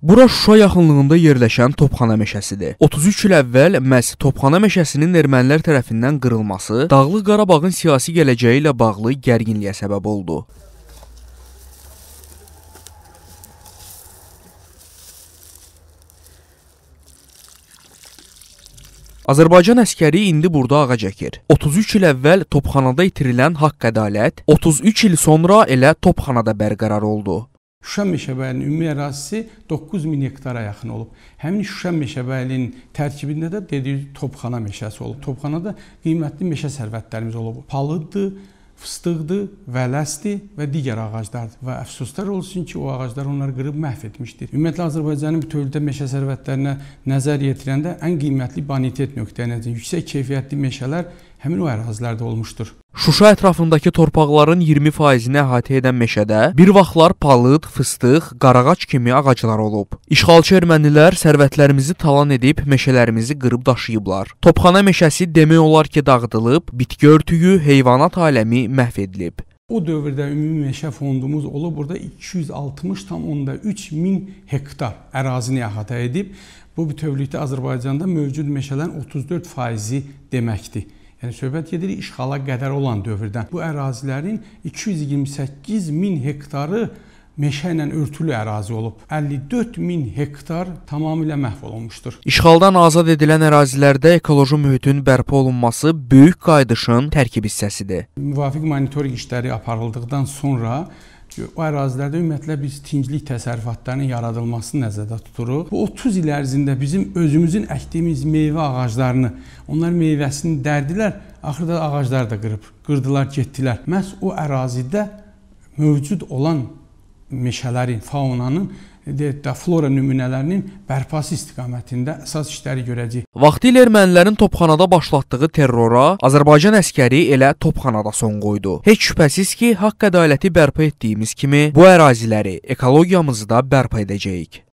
Bura Şuşa yaxınlığında yerləşən Topxana meşəsidir. 33 il əvvəl məhz Topxana meşəsinin ermənilər tərəfindən qırılması Dağlıq Qarabağın siyasi gələcəyi ilə bağlı gərginliyə səbəb oldu. Azərbaycan əskəri indi burada ağac əkir. 33 il əvvəl Topxanada itirilən haqq ədalət 33 il sonra elə Topxanada bərqərar oldu. Şuşa meşəbəyinin ümumi ərazisi 9 min hektara yaxın olub. Həmin Şuşa meşəbəyinin tərkibində də dediyi topxana meşəsi olub. Topxanada qiymətli meşə sərvətlərimiz olub. Palıddır, fıstıqdır, vələsdir və digər ağaclardır. Və əfsuslar olsun ki, o ağaclar onları qırıb məhv etmişdir. Ümumiyyətlə Azərbaycanın bütövlükdə meşə sərvətlərinə nəzər yetirəndə ən qiymətli bonitet nöqtəyə nəzər yüksək keyfiyyətli meşələr həmin o ərazilərdə olmuşdur. Şuşa ətrafındakı torpaqların 20%-ni əhatə edən meşədə bir vaxtlar palıd, fıstıq, qarağac kimi ağaclar olub. İşğalçı ermənilər sərvətlərimizi talan edib meşələrimizi qırıb daşıyıblar. Topxana meşəsi demək olar ki, dağıdılıb, bitki örtüyü, heyvanat aləmi məhv edilib. O dövrdə ümumi meşə fondumuz olub, burada 260,3 min hektar ərazini əhatə edib. Bu bütövlükdə Azərbaycanda mövcud meşələrin 34 faizi deməkdir. Yəni söhbət gedir işğala qədər olan dövrdən. Bu ərazilərin 228 min hektarı meşə ilə örtülü ərazi olub. 54 min hektar tamamilə məhv olunmuşdur. İşğaldan azad edilən ərazilərdə ekoloji mühitin bərpa olunması böyük qayıdışın tərkib hissəsidir. Müvafiq monitorinq işləri aparıldıqdan sonra o ərazilərdə ümumiyyətlə biz tinclik təsərrüfatlarının yaradılmasını nəzərdə tuturuq. Bu 30 il ərzində bizim özümüzün əkdiyimiz meyvə ağaclarını, onlar meyvəsini dərdilər, axırda ağacları da qırıb, qırdılar, getdilər. Məhz o ərazidə mövcud olan meşələrin, faunanın deyək də flora nümunələrinin bərpası istiqamətində əsas işləri görəcək. Vaxtilə ermənilərin topxanada başlatdığı terrora Azərbaycan əskəri elə topxanada son qoydu. Heç şübhəsiz ki, haqq ədaləti bərpa etdiyimiz kimi bu əraziləri, ekologiyamızı da bərpa edəcəyik.